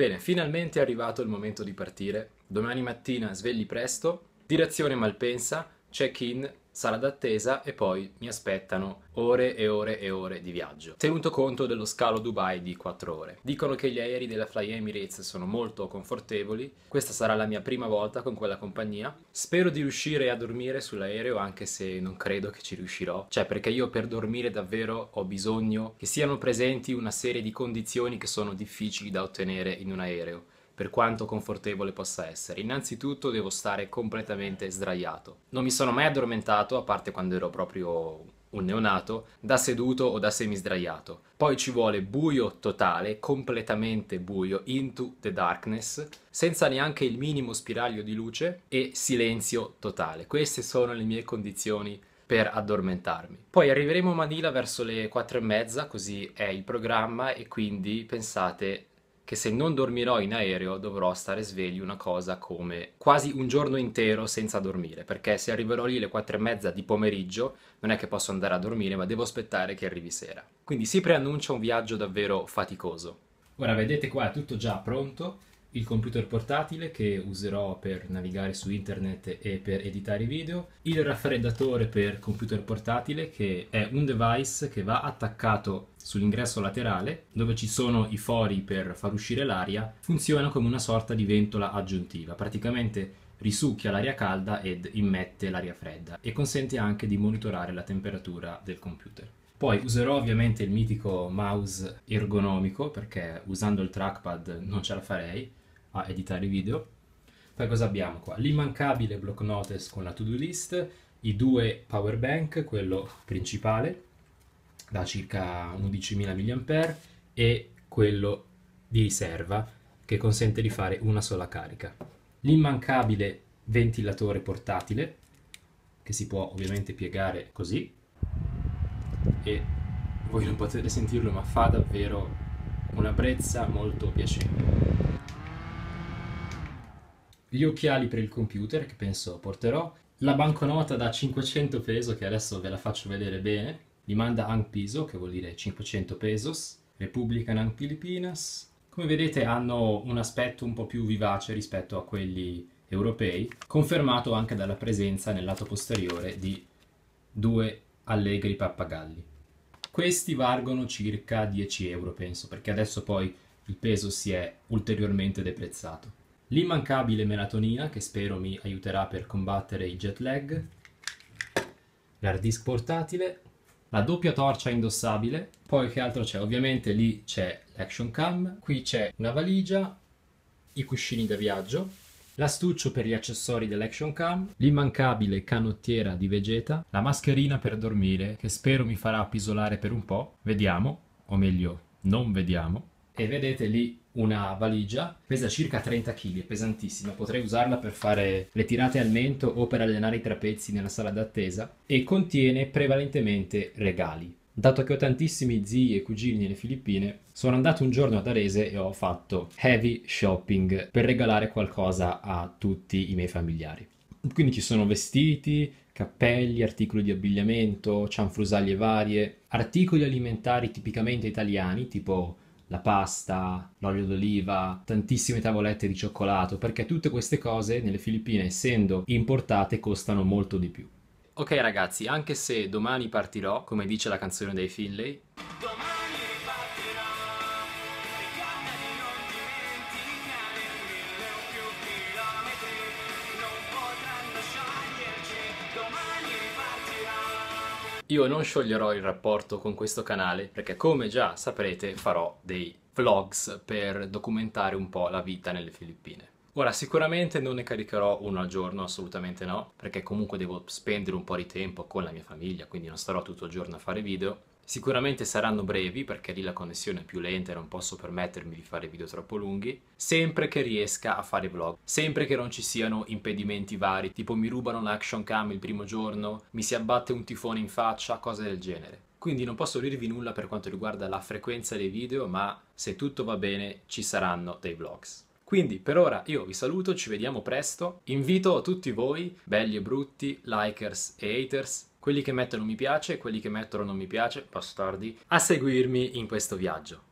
Bene, finalmente è arrivato il momento di partire. Domani mattina svegli presto, direzione Malpensa, check-in sala d'attesa e poi mi aspettano ore e ore e ore di viaggio, tenuto conto dello scalo Dubai di 4 ore. Dicono che gli aerei della Fly Emirates sono molto confortevoli, questa sarà la mia prima volta con quella compagnia. Spero di riuscire a dormire sull'aereo anche se non credo che ci riuscirò, cioè perché io per dormire davvero ho bisogno che siano presenti una serie di condizioni che sono difficili da ottenere in un aereo per quanto confortevole possa essere. Innanzitutto devo stare completamente sdraiato. Non mi sono mai addormentato, a parte quando ero proprio un neonato, da seduto o da semisdraiato. Poi ci vuole buio totale, completamente buio, into the darkness, senza neanche il minimo spiraglio di luce e silenzio totale. Queste sono le mie condizioni per addormentarmi. Poi arriveremo a Manila verso le quattro e mezza, così è il programma e quindi pensate che se non dormirò in aereo dovrò stare svegli una cosa come quasi un giorno intero senza dormire, perché se arriverò lì alle quattro e mezza di pomeriggio non è che posso andare a dormire, ma devo aspettare che arrivi sera. Quindi si preannuncia un viaggio davvero faticoso. Ora vedete qua è tutto già pronto, il computer portatile che userò per navigare su internet e per editare i video, il raffreddatore per computer portatile che è un device che va attaccato sull'ingresso laterale dove ci sono i fori per far uscire l'aria, funziona come una sorta di ventola aggiuntiva, praticamente risucchia l'aria calda ed immette l'aria fredda e consente anche di monitorare la temperatura del computer. Poi userò ovviamente il mitico mouse ergonomico perché usando il trackpad non ce la farei, a editare video. Poi cosa abbiamo qua? L'immancabile block notice con la to-do list, i due power bank, quello principale da circa 11.000 mAh e quello di riserva che consente di fare una sola carica. L'immancabile ventilatore portatile che si può ovviamente piegare così e voi non potete sentirlo ma fa davvero una brezza molto piacevole gli occhiali per il computer che penso porterò, la banconota da 500 peso che adesso ve la faccio vedere bene, li manda Ang Piso che vuol dire 500 pesos, Republican Filipinas. Come vedete hanno un aspetto un po' più vivace rispetto a quelli europei, confermato anche dalla presenza nel lato posteriore di due allegri pappagalli. Questi valgono circa 10 euro penso, perché adesso poi il peso si è ulteriormente deprezzato l'immancabile melatonina che spero mi aiuterà per combattere il jet lag, l'hard disk portatile, la doppia torcia indossabile, poi che altro c'è? Ovviamente lì c'è l'action cam, qui c'è una valigia, i cuscini da viaggio, l'astuccio per gli accessori dell'action cam, l'immancabile canottiera di Vegeta, la mascherina per dormire che spero mi farà appisolare per un po', vediamo, o meglio non vediamo, e vedete lì una valigia, pesa circa 30 kg, è pesantissima, potrei usarla per fare le tirate al mento o per allenare i trapezzi nella sala d'attesa e contiene prevalentemente regali. Dato che ho tantissimi zii e cugini nelle Filippine, sono andato un giorno ad Arese e ho fatto heavy shopping per regalare qualcosa a tutti i miei familiari. Quindi ci sono vestiti, cappelli, articoli di abbigliamento, cianfrusaglie varie, articoli alimentari tipicamente italiani, tipo la pasta, l'olio d'oliva, tantissime tavolette di cioccolato, perché tutte queste cose nelle Filippine, essendo importate, costano molto di più. Ok ragazzi, anche se domani partirò, come dice la canzone dei Finlay, Io non scioglierò il rapporto con questo canale perché come già saprete farò dei vlogs per documentare un po' la vita nelle Filippine. Ora sicuramente non ne caricherò uno al giorno, assolutamente no, perché comunque devo spendere un po' di tempo con la mia famiglia, quindi non starò tutto il giorno a fare video, Sicuramente saranno brevi perché lì la connessione è più lenta e non posso permettermi di fare video troppo lunghi, sempre che riesca a fare vlog, sempre che non ci siano impedimenti vari, tipo mi rubano l'action cam il primo giorno, mi si abbatte un tifone in faccia, cose del genere. Quindi non posso dirvi nulla per quanto riguarda la frequenza dei video, ma se tutto va bene ci saranno dei vlogs. Quindi per ora io vi saluto, ci vediamo presto. Invito tutti voi, belli e brutti, likers e haters, quelli che mettono mi piace, quelli che mettono non mi piace, bastardi, a seguirmi in questo viaggio.